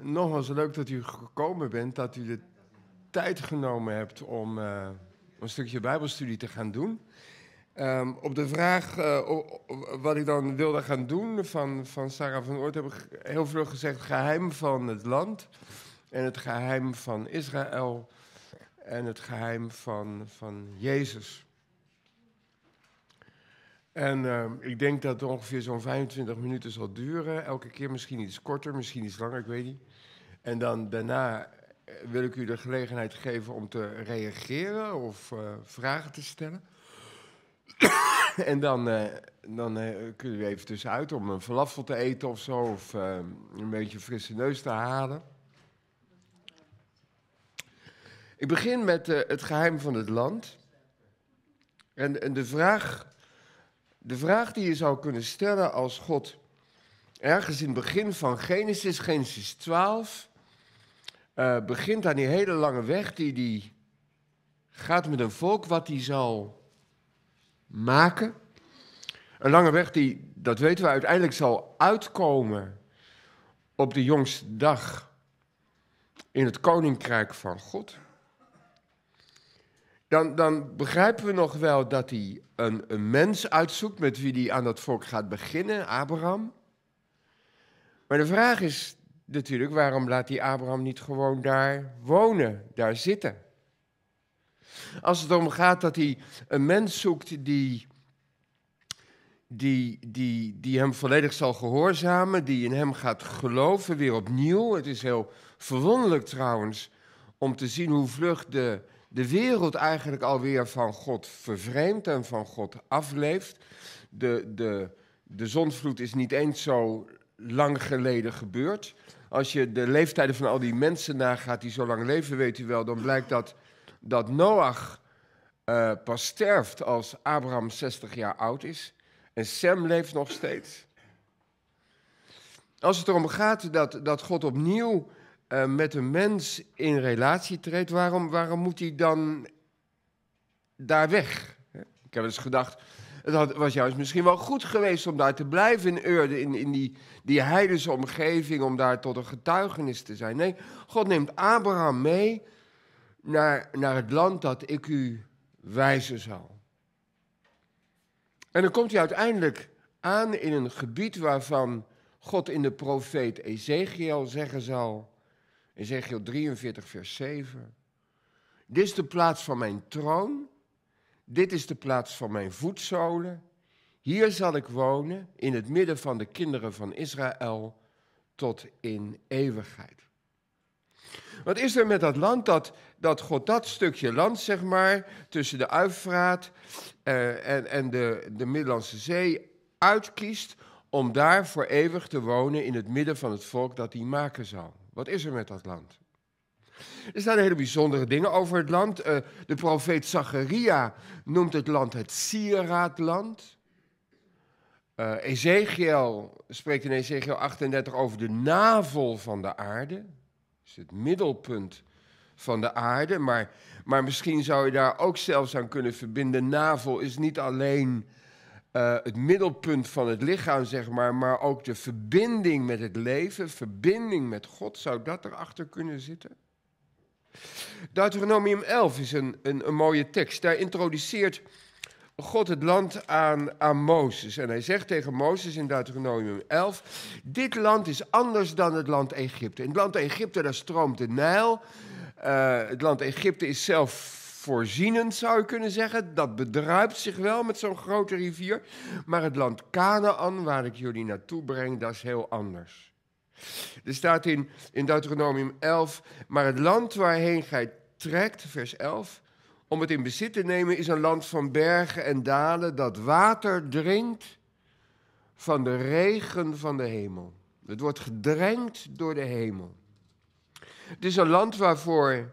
Nogmaals, leuk dat u gekomen bent, dat u de tijd genomen hebt om eh, een stukje Bijbelstudie te gaan doen. Ehm, op de vraag eh, wat ik dan wilde gaan doen van, van Sarah van Oort heb ik heel veel gezegd: geheim van het land en het geheim van Israël en het geheim van, van Jezus. En ehm, ik denk dat het ongeveer zo'n 25 minuten zal duren. Elke keer misschien iets korter, misschien iets langer, ik weet niet. En dan daarna eh, wil ik u de gelegenheid geven om te reageren of eh, vragen te stellen. en dan, eh, dan kunnen we even tussenuit om een falafel te eten of zo. Of ehm, een beetje frisse neus te halen. Ik begin met het geheim van het land. En, en de vraag de vraag die je zou kunnen stellen als God ergens in het begin van Genesis, Genesis 12, eh, begint aan die hele lange weg die die gaat met een volk wat hij zal maken. Een lange weg die, dat weten we, uiteindelijk zal uitkomen op de jongste dag in het koninkrijk van God dan, dan begrijpen we nog wel dat hij een, een mens uitzoekt met wie hij aan dat volk gaat beginnen, Abraham. Maar de vraag is natuurlijk, waarom laat hij Abraham niet gewoon daar wonen, daar zitten? Als het om gaat dat hij een mens zoekt die, die, die, die hem volledig zal gehoorzamen, die in hem gaat geloven, weer opnieuw. Het is heel verwonderlijk trouwens om te zien hoe vlug de, de wereld eigenlijk alweer van God vervreemd en van God afleeft. De, de, de zonvloed is niet eens zo lang geleden gebeurd. Als je de leeftijden van al die mensen nagaat die zo lang leven, weet u wel, dan blijkt dat, dat Noach eh, pas sterft als Abraham 60 jaar oud is. En Sam leeft nog steeds. Als het erom gaat dat, dat God opnieuw eh, met een mens in relatie treedt, waarom, waarom moet hij dan daar weg? Ik heb eens gedacht, het was juist misschien wel goed geweest om daar te blijven in Urde, in, in die, die heidense omgeving, om daar tot een getuigenis te zijn. Nee, God neemt Abraham mee naar, naar het land dat ik u wijzen zal. En dan komt hij uiteindelijk aan in een gebied waarvan God in de profeet Ezekiel zeggen zal: Ezekiel 43, vers 7. Dit is de plaats van mijn troon. Dit is de plaats van mijn voetzolen. Hier zal ik wonen in het midden van de kinderen van Israël tot in eeuwigheid. Wat is er met dat land dat, dat God dat stukje land, zeg maar, tussen de Uifraat eh, en, en de, de Middellandse Zee uitkiest om daar voor eeuwig te wonen in het midden van het volk dat hij maken zal? Wat is er met dat land? Er staan hele bijzondere dingen over het land. Eh, de profeet Zacharia noemt het land het sieraadland. Uh, Ezekiel spreekt in Ezekiel 38 over de navel van de aarde. Is het middelpunt van de aarde. Maar, maar misschien zou je daar ook zelfs aan kunnen verbinden. Navel is niet alleen eh, het middelpunt van het lichaam, zeg maar, maar ook de verbinding met het leven, verbinding met God, zou dat erachter kunnen zitten? Deuteronomium 11 is een, een, een mooie tekst. Daar introduceert God het land aan, aan Mozes. En hij zegt tegen Mozes in Deuteronomium 11: Dit land is anders dan het land Egypte. In het land Egypte daar stroomt de Nijl. Eh, het land Egypte is zelf voorzienend zou je kunnen zeggen. Dat bedruipt zich wel met zo'n grote rivier. Maar het land Canaan, waar ik jullie naartoe breng, dat is heel anders. Er staat in, in Deuteronomium 11, maar het land waarheen gij trekt, vers 11, om het in bezit te nemen is een land van bergen en dalen dat water drinkt van de regen van de hemel. Het wordt gedrenkt door de hemel. Het is een land waarvoor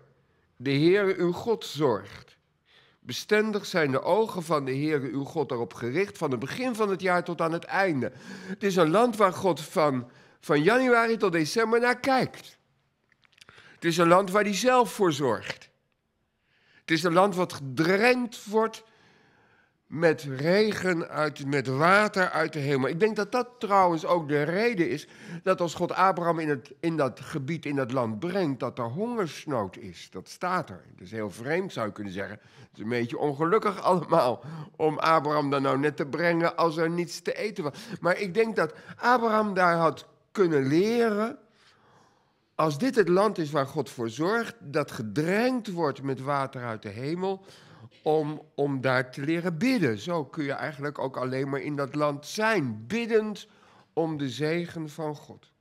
de Heere uw God zorgt. Bestendig zijn de ogen van de Heere uw God erop gericht van het begin van het jaar tot aan het einde. Het is een land waar God van, van januari tot december naar kijkt. Het is een land waar hij zelf voor zorgt. Het is een land wat gedrenkt wordt met regen, uit, met water uit de hemel. Ik denk dat dat trouwens ook de reden is dat als God Abraham in, het, in dat gebied, in dat land brengt, dat er hongersnood is. Dat staat er. Dat is heel vreemd, zou je kunnen zeggen. Het is een beetje ongelukkig allemaal om Abraham dan nou net te brengen als er niets te eten was. Maar ik denk dat Abraham daar had kunnen leren. Als dit het land is waar God voor zorgt, dat gedrenkt wordt met water uit de hemel, om, om daar te leren bidden. Zo kun je eigenlijk ook alleen maar in dat land zijn, biddend om de zegen van God.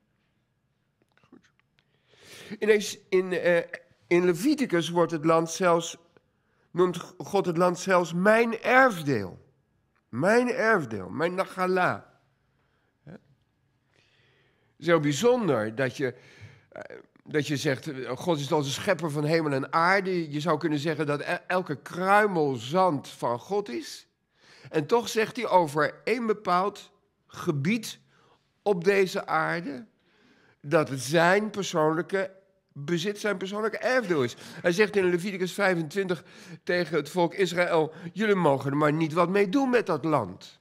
Goed. in, eh, in Leviticus wordt het land zelfs, noemt God het land zelfs mijn erfdeel. Mijn erfdeel, mijn nagala. Het bijzonder dat je eh, dat je zegt, God is onze schepper van hemel en aarde. Je zou kunnen zeggen dat e- elke kruimel zand van God is. En toch zegt hij over één bepaald gebied op deze aarde dat het zijn persoonlijke bezit, zijn persoonlijke erfdeel is. Hij zegt in Leviticus 25 tegen het volk Israël: Jullie mogen er maar niet wat mee doen met dat land.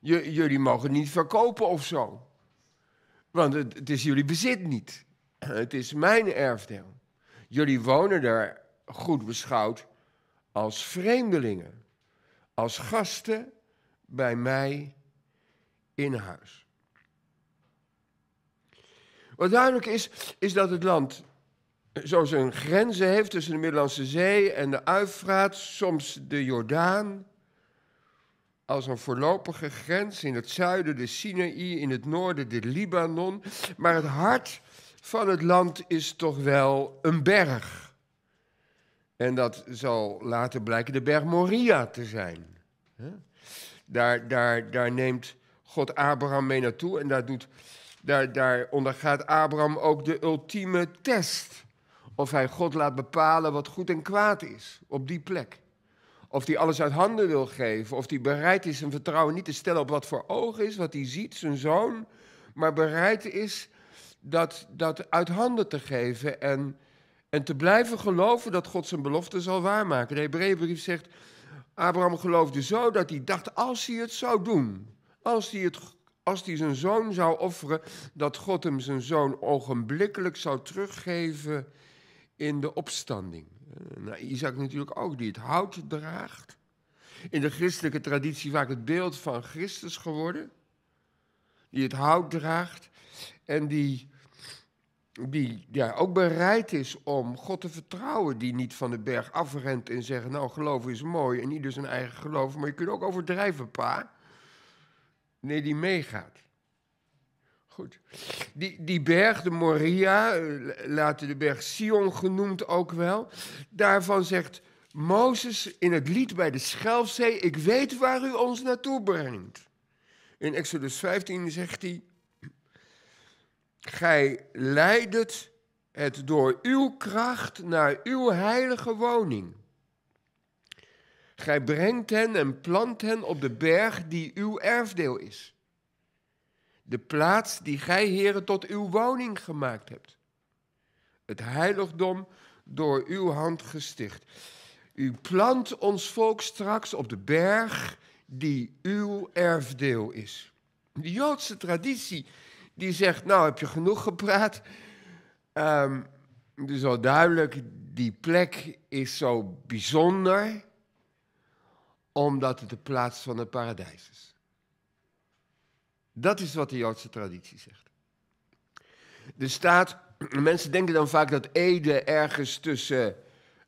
Jullie mogen niet verkopen of zo. Want het is jullie bezit niet. Het is mijn erfdeel. Jullie wonen daar goed beschouwd als vreemdelingen, als gasten bij mij in huis. Wat duidelijk is, is dat het land zo zijn grenzen heeft tussen de Middellandse Zee en de Uifraat, soms de Jordaan. Als een voorlopige grens in het zuiden de Sinaï, in het noorden de Libanon. Maar het hart van het land is toch wel een berg. En dat zal later blijken de berg Moria te zijn. Daar, daar, daar neemt God Abraham mee naartoe en daar, doet, daar, daar ondergaat Abraham ook de ultieme test. Of hij God laat bepalen wat goed en kwaad is op die plek. Of hij alles uit handen wil geven. Of hij bereid is zijn vertrouwen niet te stellen op wat voor ogen is, wat hij ziet, zijn zoon. Maar bereid is dat, dat uit handen te geven en, en te blijven geloven dat God zijn belofte zal waarmaken. De Hebreeënbrief zegt, Abraham geloofde zo dat hij dacht, als hij het zou doen, als hij, het, als hij zijn zoon zou offeren, dat God hem zijn zoon ogenblikkelijk zou teruggeven in de opstanding. Nou, Isaac natuurlijk ook, die het hout draagt. In de christelijke traditie vaak het beeld van Christus geworden, die het hout draagt en die die ja, ook bereid is om God te vertrouwen, die niet van de berg afrent en zegt, nou geloof is mooi en ieder zijn eigen geloof, maar je kunt ook overdrijven, pa. Nee, die meegaat. Goed. Die, die berg, de Moria, eh, later de berg Sion genoemd ook wel, daarvan zegt Mozes in het lied bij de Schelfzee, ik weet waar u ons naartoe brengt. In Exodus 15 zegt hij, Gij leidt het door uw kracht naar uw heilige woning. Gij brengt hen en plant hen op de berg die uw erfdeel is. De plaats die gij, heren, tot uw woning gemaakt hebt. Het heiligdom door uw hand gesticht. U plant ons volk straks op de berg die uw erfdeel is. De Joodse traditie die zegt, nou heb je genoeg gepraat? Um, dus al duidelijk, die plek is zo bijzonder omdat het de plaats van het paradijs is. Dat is wat de Joodse traditie zegt. Er staat, mensen denken dan vaak dat Ede ergens tussen,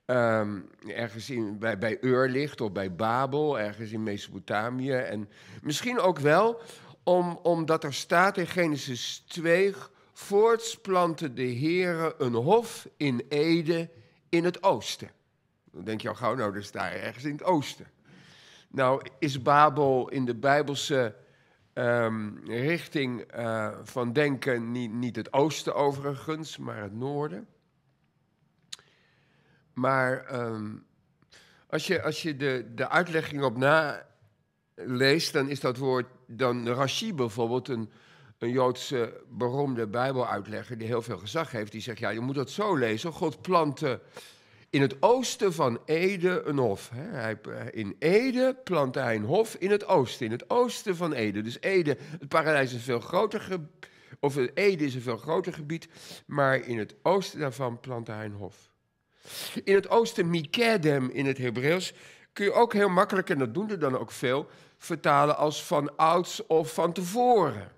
ehm, ergens in, bij, bij Ur ligt of bij Babel, ergens in Mesopotamië. En misschien ook wel, om, omdat er staat in Genesis 2, plantte de Heere een hof in Ede in het oosten. Dan denk je al gauw, nou, dat is daar ergens in het oosten. Nou, is Babel in de Bijbelse ehm, richting eh, van denken niet, niet het oosten overigens, maar het noorden. Maar ehm, als je, als je de, de uitlegging op na leest, dan is dat woord dan Rashi bijvoorbeeld, een, een Joodse beroemde Bijbeluitlegger die heel veel gezag heeft. Die zegt, ja, je moet dat zo lezen. God plantte in het oosten van Ede een hof. Hij, eh, in Ede plantte hij een hof in het oosten, in het oosten van Ede. Dus Eden, het paradijs is een veel groter gebied. Of Ede is een veel groter gebied, maar in het oosten daarvan plantte hij een hof. In het oosten, Mikedem in het Hebreeuws, kun je ook heel makkelijk, en dat doen er dan ook veel, vertalen als van ouds of van tevoren.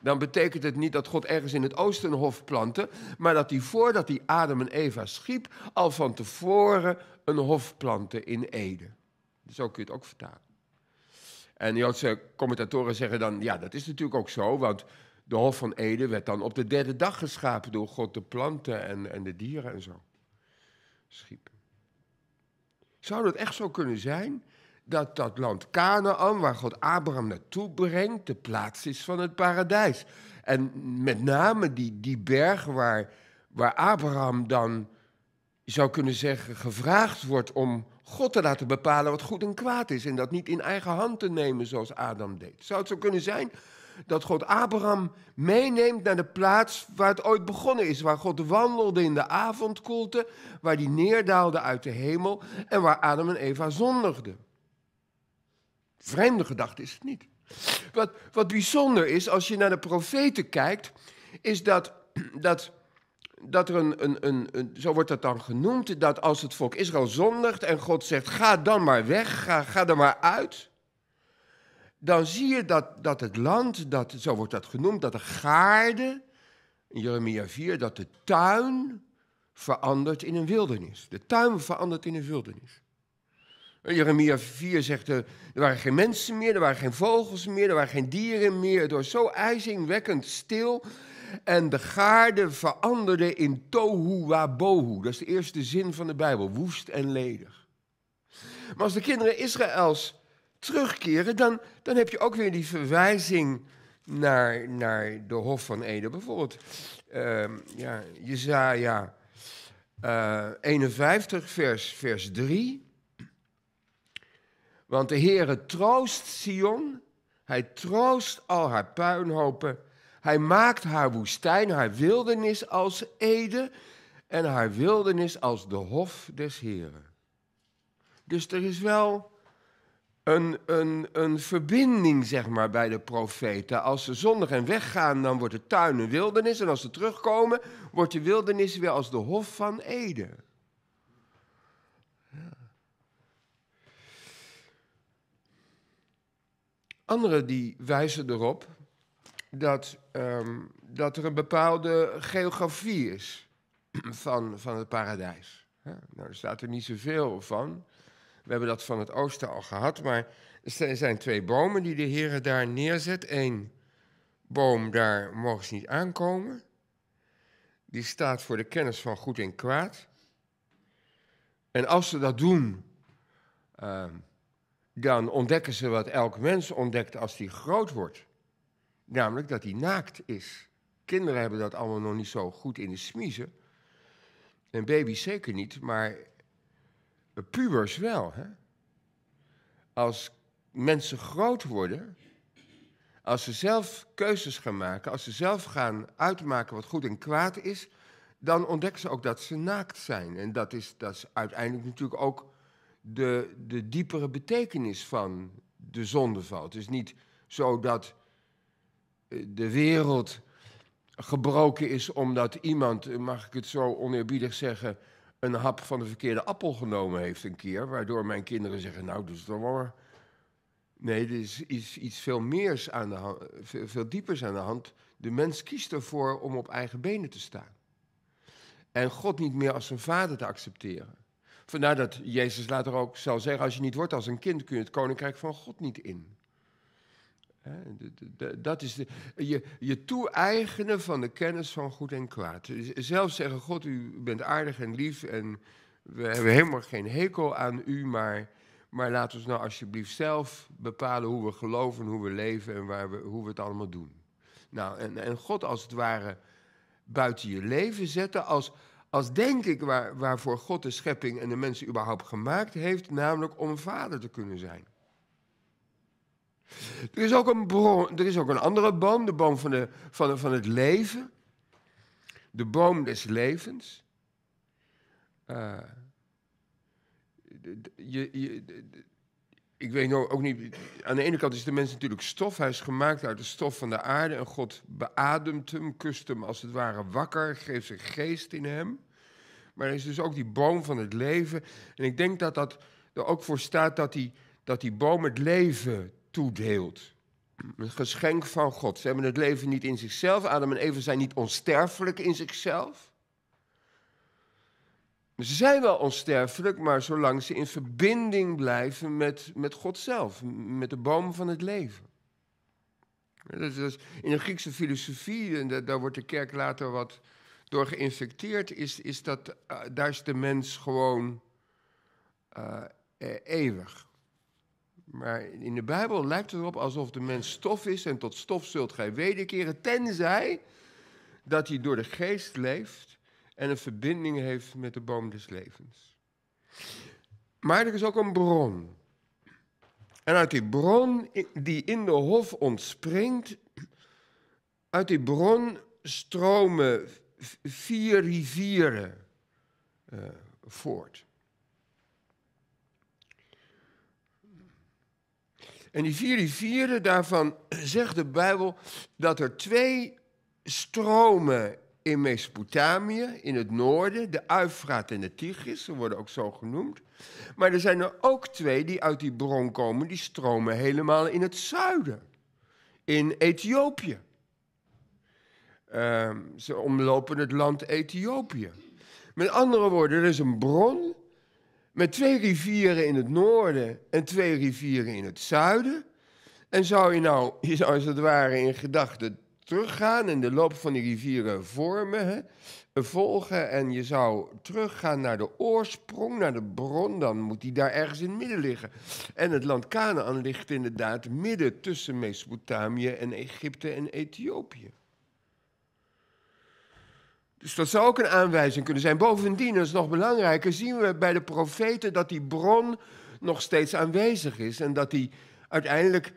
Dan betekent het niet dat God ergens in het oosten een hof plantte, maar dat hij voordat hij Adam en Eva schiep, al van tevoren een hof plantte in Ede. Zo kun je het ook vertalen. En Joodse commentatoren zeggen dan, ja, dat is natuurlijk ook zo, want de Hof van Eden werd dan op de derde dag geschapen door God de planten en, en de dieren en zo. Schiep. Zou dat echt zo kunnen zijn dat dat land Canaan, waar God Abraham naartoe brengt, de plaats is van het paradijs. En met name die, die berg waar, waar Abraham dan, zou kunnen zeggen, gevraagd wordt om God te laten bepalen wat goed en kwaad is. En dat niet in eigen hand te nemen zoals Adam deed. Zou het zo kunnen zijn dat God Abraham meeneemt naar de plaats waar het ooit begonnen is. Waar God wandelde in de avondkoelte, waar die neerdaalde uit de hemel en waar Adam en Eva zondigden. Vreemde gedachte is het niet. Wat, wat bijzonder is, als je naar de profeten kijkt, is dat, dat, dat er een, een, een, een, zo wordt dat dan genoemd, dat als het volk Israël zondigt en God zegt, ga dan maar weg, ga, ga er maar uit, dan zie je dat, dat het land, dat, zo wordt dat genoemd, dat de gaarde, in Jeremia 4, dat de tuin verandert in een wildernis. De tuin verandert in een wildernis. Eh, Jeremia 4 zegt, eh, er waren geen mensen meer, er waren geen vogels meer, er waren geen dieren meer. Het was zo ijzingwekkend stil. En de gaarde veranderde in tohu bohu. Dat is de eerste zin van de Bijbel, woest en ledig. Maar als de kinderen Israëls terugkeren, dan, dan heb je ook weer die verwijzing naar, naar de Hof van Eden. Bijvoorbeeld, uh, ja, Jezaja 51, eh, vers, vers 3. Want de Heere troost Sion, hij troost al haar puinhopen. Hij maakt haar woestijn, haar wildernis als ede en haar wildernis als de hof des Heren. Dus er is wel een, een, een verbinding, zeg maar, bij de profeten. Als ze zondig en weggaan, dan wordt de tuin een wildernis. En als ze terugkomen, wordt de wildernis weer als de hof van Ede. Anderen die wijzen erop dat, ehm, dat er een bepaalde geografie is van, van het paradijs. nou, er staat er niet zoveel van. We hebben dat van het oosten al gehad, maar er zijn twee bomen die de Heer daar neerzet. Eén boom, daar mogen ze niet aankomen. Die staat voor de kennis van goed en kwaad. En als ze dat doen, ehm, dan ontdekken ze wat elk mens ontdekt als hij groot wordt. Namelijk dat hij naakt is. Kinderen hebben dat allemaal nog niet zo goed in de smiezen. En baby's zeker niet, maar pubers wel. Hè? Als mensen groot worden, als ze zelf keuzes gaan maken, als ze zelf gaan uitmaken wat goed en kwaad is, dan ontdekken ze ook dat ze naakt zijn. En dat is, dat is uiteindelijk natuurlijk ook de, de diepere betekenis van de zondeval. Het is niet zo dat eh, de wereld gebroken is omdat iemand, eh, mag ik het zo oneerbiedig zeggen, een hap van de verkeerde appel genomen heeft een keer, waardoor mijn kinderen zeggen, nou, dus dan maar. Nee, er is iets, iets veel meer aan de hand, veel, veel diepers aan de hand. De mens kiest ervoor om op eigen benen te staan. En God niet meer als zijn vader te accepteren. Vandaar dat Jezus later ook zal zeggen: Als je niet wordt als een kind, kun je het koninkrijk van God niet in. Dat is de, je, je toe-eigenen van de kennis van goed en kwaad. Zelf zeggen: God, u bent aardig en lief en we hebben helemaal geen hekel aan u, maar, maar laat ons nou alsjeblieft zelf bepalen hoe we geloven, hoe we leven en waar we, hoe we het allemaal doen. Nou, en, en God als het ware buiten je leven zetten als als denk ik waar, waarvoor God de schepping en de mensen überhaupt gemaakt heeft, namelijk om vader te kunnen zijn. Er is ook een, er is ook een andere boom, de boom van, de, van, van het leven. De boom des levens. Eh, je, je, ik weet nou ook niet. Aan de ene kant is de mens natuurlijk stof. Hij is gemaakt uit de stof van de aarde. En God beademt hem, kust hem als het ware wakker, geeft zijn geest in hem. Maar er is dus ook die boom van het leven. En ik denk dat dat er ook voor staat dat die, dat die boom het leven toedeelt. Een geschenk van God. Ze hebben het leven niet in zichzelf. Adam en Eva zijn niet onsterfelijk in zichzelf. Ze zijn wel onsterfelijk, maar zolang ze in verbinding blijven met, met God zelf, met de boom van het leven. Dat is, in de Griekse filosofie, en daar wordt de kerk later wat door geïnfecteerd, is, is dat, eh, daar is de mens gewoon eh, e-, eeuwig. Maar in de Bijbel lijkt het erop alsof de mens stof is en tot stof zult gij wederkeren, tenzij dat hij door de geest leeft en een verbinding heeft met de boom des levens. Maar er is ook een bron. En uit die bron die in de hof ontspringt, uit die bron stromen vier rivieren eh, voort. En die vier rivieren, daarvan zegt de Bijbel dat er twee stromen in Mesopotamië, in het noorden, de Uifraat en de Tigris, ze worden ook zo genoemd. Maar er zijn er ook twee die uit die bron komen, die stromen helemaal in het zuiden, in Ethiopië. Ehm, ze omlopen het land Ethiopië. Met andere woorden, er is een bron met twee rivieren in het noorden en twee rivieren in het zuiden. En zou je nou, je zou als het ware in gedachten teruggaan en de loop van die rivieren vormen, hè, volgen. En je zou teruggaan naar de oorsprong, naar de bron, dan moet die daar ergens in het midden liggen. En het land Canaan ligt inderdaad midden tussen Mesopotamië en Egypte en Ethiopië. Dus dat zou ook een aanwijzing kunnen zijn. Bovendien, dat is nog belangrijker, zien we bij de profeten dat die bron nog steeds aanwezig is en dat die uiteindelijk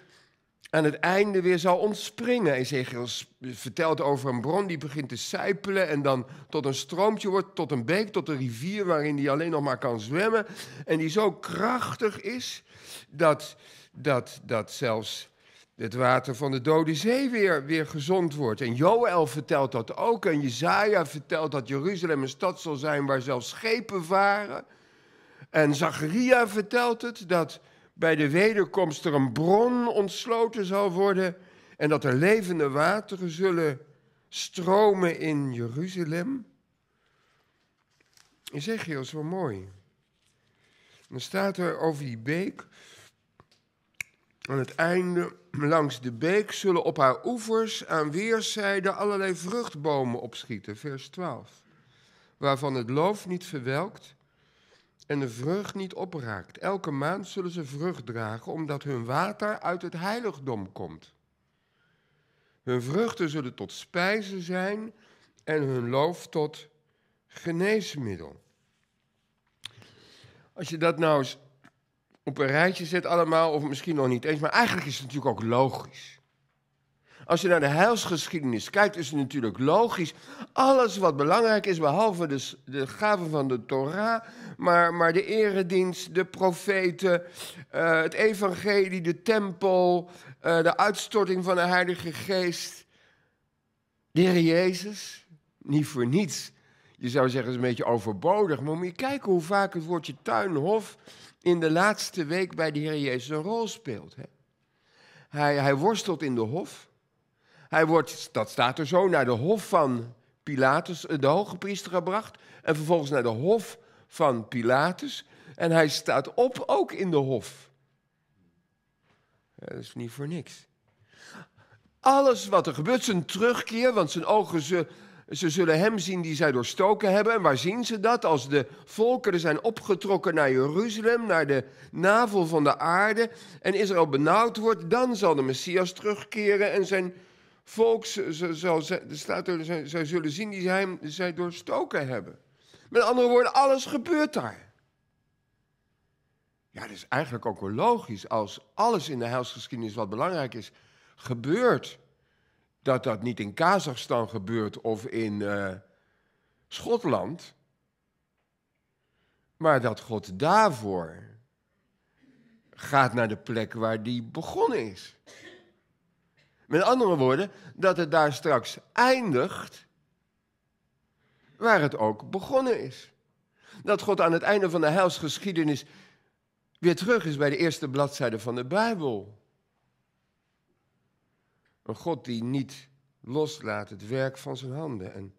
aan het einde weer zal ontspringen. Ezekiel vertelt over een bron die begint te sijpelen en dan tot een stroomtje wordt, tot een beek, tot een rivier waarin hij alleen nog maar kan zwemmen. En die zo krachtig is dat, dat, dat zelfs het water van de Dode Zee weer, weer gezond wordt. En Joël vertelt dat ook. En Jezaja vertelt dat Jeruzalem een stad zal zijn waar zelfs schepen varen. En Zacharia vertelt het dat bij de wederkomst er een bron ontsloten zal worden en dat er levende wateren zullen stromen in Jeruzalem? je zegt heel zo mooi. dan staat er over die beek. Aan het einde, langs de beek, zullen op haar oevers aan weerszijden allerlei vruchtbomen opschieten. Vers 12. Waarvan het loof niet verwelkt en de vrucht niet opraakt. Elke maand zullen ze vrucht dragen, omdat hun water uit het heiligdom komt. Hun vruchten zullen tot spijze zijn en hun loof tot geneesmiddel. Als je dat nou eens op een rijtje zet allemaal, of misschien nog niet eens, maar eigenlijk is het natuurlijk ook logisch. Als je naar de heilsgeschiedenis kijkt, is het natuurlijk logisch. Alles wat belangrijk is, behalve de, de gaven van de Torah, maar, maar de eredienst, de profeten, uh, het evangelie, de tempel, eh, de uitstorting van de Heilige Geest. De Heer Jezus, niet voor niets. Je zou zeggen, het is een beetje overbodig, maar moet je kijken hoe vaak het woordje tuinhof in de laatste week bij de Heer Jezus een rol speelt. Hè? Hij, hij worstelt in de hof. Hij wordt, dat staat er zo, naar de hof van Pilatus, eh, de hoge priester gebracht. En vervolgens naar de hof van Pilatus. En hij staat op ook in de hof. dat is niet voor niks. Alles wat er gebeurt, zijn terugkeer, want zijn ogen, ze, ze zullen hem zien die zij doorstoken hebben. En waar zien ze dat? Als de volkeren zijn opgetrokken naar Jeruzalem, naar de navel van de aarde, en Israël benauwd wordt, dan zal de Messias terugkeren en zijn volks zal, staat er, zij zullen zien die zij, zij doorstoken hebben. Met andere woorden, alles gebeurt daar. Ja, dat is eigenlijk ook wel logisch. Als alles in de heilsgeschiedenis wat belangrijk is, gebeurt. Dat dat niet in Kazachstan gebeurt of in eh, Schotland. Maar dat God daarvoor gaat naar de plek waar die begonnen is. Met andere woorden, dat het daar straks eindigt waar het ook begonnen is. Dat God aan het einde van de heilsgeschiedenis weer terug is bij de eerste bladzijde van de Bijbel. Een God die niet loslaat het werk van zijn handen.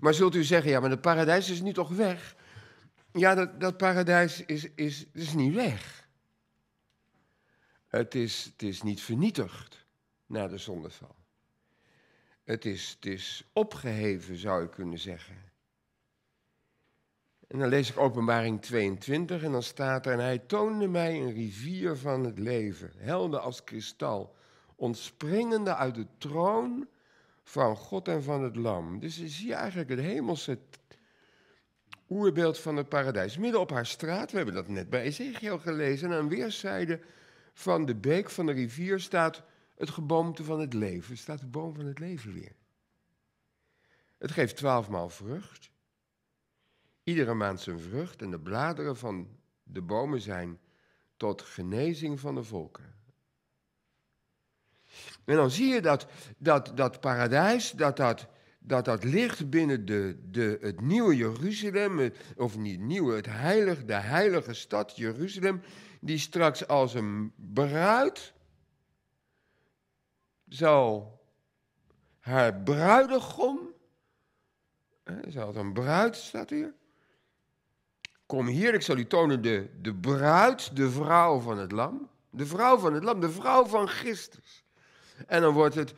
Maar zult u zeggen, ja, maar het paradijs is nu toch weg? Ja, dat, dat paradijs is, is, is niet weg. Het is, het is niet vernietigd na de zondeval. Het is, het is opgeheven, zou je kunnen zeggen. En dan lees ik Openbaring 22 en dan staat er: En hij toonde mij een rivier van het leven, helder als kristal, ontspringende uit de troon van God en van het Lam. Dus je ziet eigenlijk het hemelse oerbeeld van het paradijs. Midden op haar straat, we hebben dat net bij Ezekiel gelezen, en aan weerszijden van de beek van de rivier staat het geboomte van het leven, staat de boom van het leven weer. Het geeft twaalfmaal vrucht. Iedere maand zijn vrucht en de bladeren van de bomen zijn tot genezing van de volken. En dan zie je dat dat, dat paradijs, dat dat, dat dat ligt binnen de, de, het nieuwe Jeruzalem, of niet nieuwe, het heilige, de heilige stad Jeruzalem, die straks als een bruid zal haar bruidegom, ze had een bruid, staat hier. Kom hier, ik zal u tonen de, de bruid, de vrouw van het lam. De vrouw van het lam, de vrouw van Christus. En dan wordt het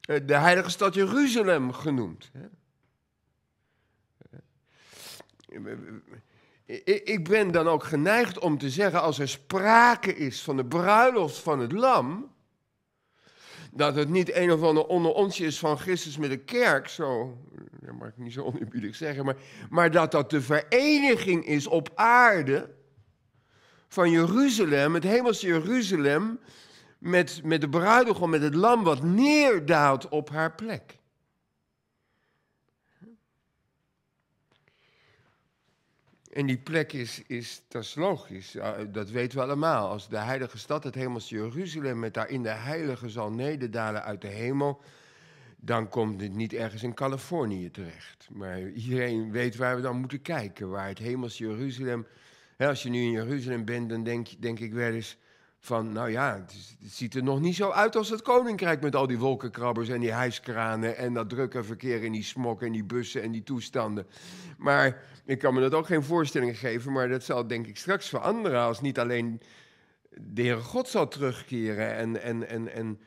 eh, de heilige stad Jeruzalem genoemd. Eh, eh, ik ben dan ook geneigd om te zeggen, als er sprake is van de bruiloft van het lam, dat het niet een of ander onder is van Christus met de kerk, zo, dat mag ik niet zo oneerbiedig zeggen, maar, maar dat dat de vereniging is op aarde van Jeruzalem, het hemelse Jeruzalem, met, met de bruidegom, met het lam wat neerdaalt op haar plek. En die plek is, is dat is logisch, dat weten we allemaal. Als de heilige stad, het hemels Jeruzalem, met daarin de heilige zal nederdalen uit de hemel, dan komt het niet ergens in Californië terecht. Maar iedereen weet waar we dan moeten kijken, waar het hemelse Jeruzalem... Hè, als je nu in Jeruzalem bent, dan denk, denk ik wel eens van, nou ja, het, het, ziet er nog niet zo uit als het koninkrijk met al die wolkenkrabbers en die hijskranen en dat drukke verkeer en die smok en die bussen en die toestanden. Maar ik kan me dat ook geen voorstelling geven, maar dat zal denk ik straks veranderen als niet alleen de Heere God zal terugkeren en, en, en, en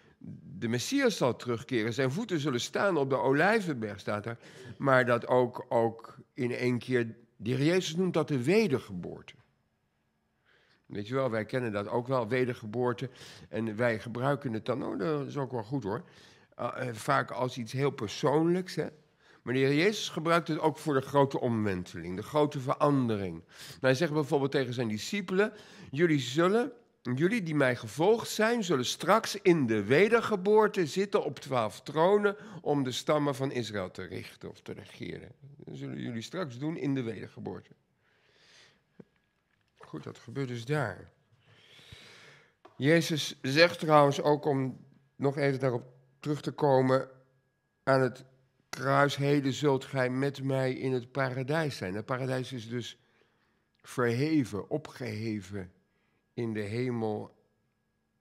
de Messias zal terugkeren. Zijn voeten zullen staan op de Olijvenberg, staat er. Maar dat ook, ook in één keer, de Heer Jezus noemt dat de wedergeboorte. Weet je wel, wij kennen dat ook wel, wedergeboorte. En wij gebruiken het dan, oh, dat is ook wel goed hoor. Eh, eh, vaak als iets heel persoonlijks. Hè? Maar de Heer Jezus gebruikt het ook voor de grote omwenteling, de grote verandering. hij zegt bijvoorbeeld tegen zijn discipelen: Jullie zullen, jullie die mij gevolgd zijn, zullen straks in de wedergeboorte zitten op twaalf tronen om de stammen van Israël te richten of te regeren. Dat zullen jullie straks doen in de wedergeboorte. Goed, dat gebeurt dus daar. Jezus zegt trouwens ook om nog even daarop terug te komen aan het kruisheden zult gij met mij in het paradijs zijn. Het paradijs is dus verheven, opgeheven in de hemel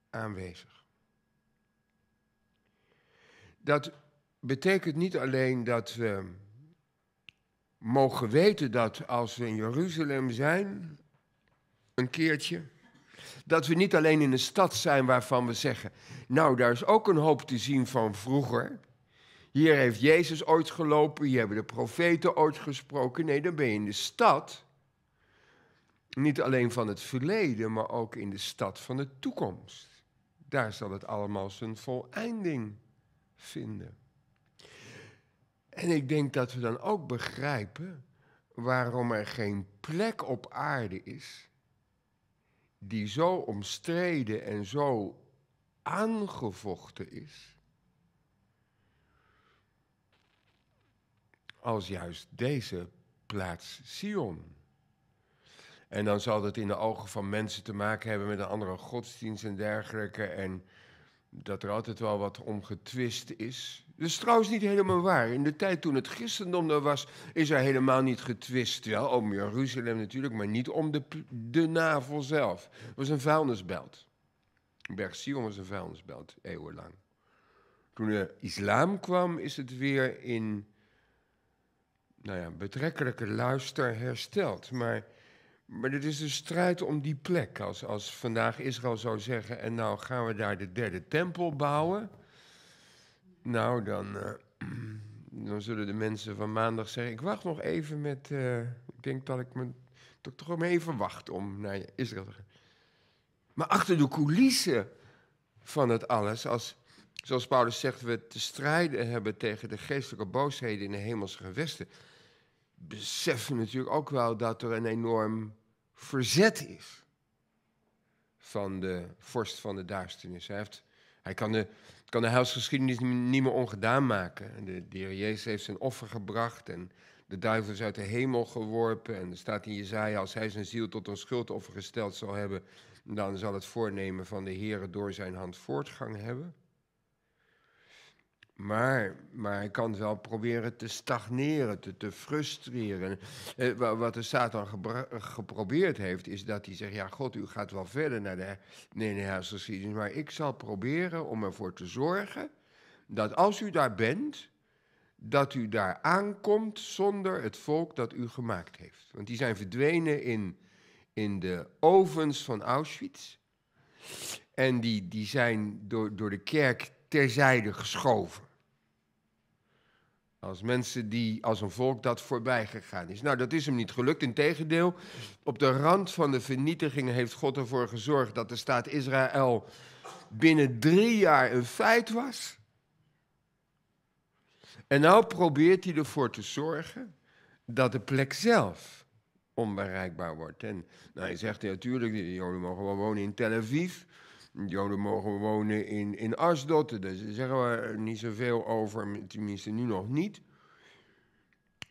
aanwezig. Dat betekent niet alleen dat we mogen weten dat als we in Jeruzalem zijn, een keertje, dat we niet alleen in een stad zijn waarvan we zeggen, nou daar is ook een hoop te zien van vroeger. Hier heeft Jezus ooit gelopen, hier hebben de profeten ooit gesproken. Nee, dan ben je in de stad. Niet alleen van het verleden, maar ook in de stad van de toekomst. Daar zal het allemaal zijn voleinding vinden. En ik denk dat we dan ook begrijpen waarom er geen plek op aarde is die zo omstreden en zo aangevochten is als juist deze plaats Sion. En dan zal dat in de ogen van mensen te maken hebben met een andere godsdienst en dergelijke. En dat er altijd wel wat om getwist is. Dat is trouwens niet helemaal waar. In de tijd toen het christendom er was, is er helemaal niet getwist. Wel om Jeruzalem natuurlijk, maar niet om de, de navel zelf. Het was een vuilnisbelt. Berg Sion was een vuilnisbelt, eeuwenlang. Toen de islam kwam, is het weer in nou ja, betrekkelijke luister herstelt, Maar, maar dit is een strijd om die plek. Als, als vandaag Israël zou zeggen, en nou gaan we daar de derde tempel bouwen. Nou, dan, eh, dan zullen de mensen van maandag zeggen, ik wacht nog even met... Eh, ik denk dat ik me toch toch even wacht om naar Israël te gaan. Maar achter de coulissen van het alles, als zoals Paulus zegt, we te strijden hebben tegen de geestelijke boosheden in de hemelse gewesten, beseffen natuurlijk ook wel dat er een enorm verzet is van de vorst van de duisternis. Hij, heeft, hij kan, de, kan de huisgeschiedenis niet meer ongedaan maken. De, de heer Jezus heeft zijn offer gebracht en de duivel is uit de hemel geworpen. En er staat in Jezaja, als hij zijn ziel tot een schuldoffer gesteld zal hebben, dan zal het voornemen van de Heer door zijn hand voortgang hebben. Maar, maar hij kan wel proberen te stagneren, te, te frustreren. Eh, wat de Satan geprobeerd heeft, is dat hij zegt: Ja, God, u gaat wel verder naar de Nederlandsgeschiedenis. Maar ik zal proberen om ervoor te zorgen dat als u daar bent, dat u daar aankomt zonder het volk dat u gemaakt heeft. Want die zijn verdwenen in, in de ovens van Auschwitz. En die, die zijn door, door de kerk terzijde geschoven. Als mensen die, als een volk dat voorbij gegaan is. Nou, dat is hem niet gelukt. Integendeel, op de rand van de vernietiging heeft God ervoor gezorgd dat de staat Israël binnen drie jaar een feit was. En nou probeert hij ervoor te zorgen dat de plek zelf onbereikbaar wordt. En nou, hij zegt natuurlijk, Joden mogen wel wonen in Tel Aviv. Joden mogen wonen in, in Asdod. Daar zeggen we niet zoveel over, tenminste nu nog niet.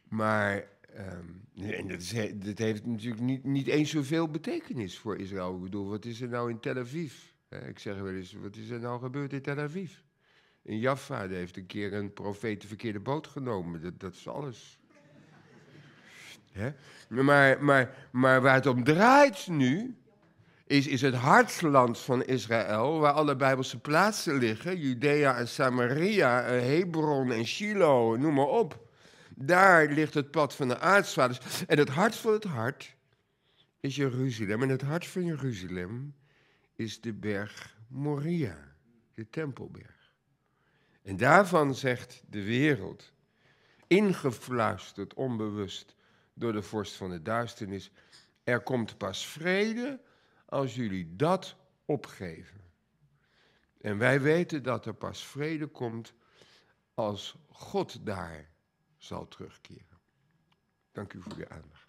Maar ehm, en dat, heeft natuurlijk niet, niet eens zoveel betekenis voor Israël. Ik bedoel, wat is er nou in Tel Aviv? ik zeg wel eens, wat is er nou gebeurd in Tel Aviv? In Jaffa heeft een keer een profeet de verkeerde boot genomen. Dat, dat is alles. Maar, maar, maar waar het om draait nu, is, is het hartland van Israël, waar alle Bijbelse plaatsen liggen, Judea en Samaria, eh, Hebron en Shiloh, noem maar op. Daar ligt het pad van de aartsvaders. En het hart van het hart is Jeruzalem. En het hart van Jeruzalem is de berg Moria, de tempelberg. En daarvan zegt de wereld, ingefluisterd, onbewust door de vorst van de duisternis, er komt pas vrede als jullie dat opgeven. En wij weten dat er pas vrede komt als God daar zal terugkeren. Dank u voor uw aandacht.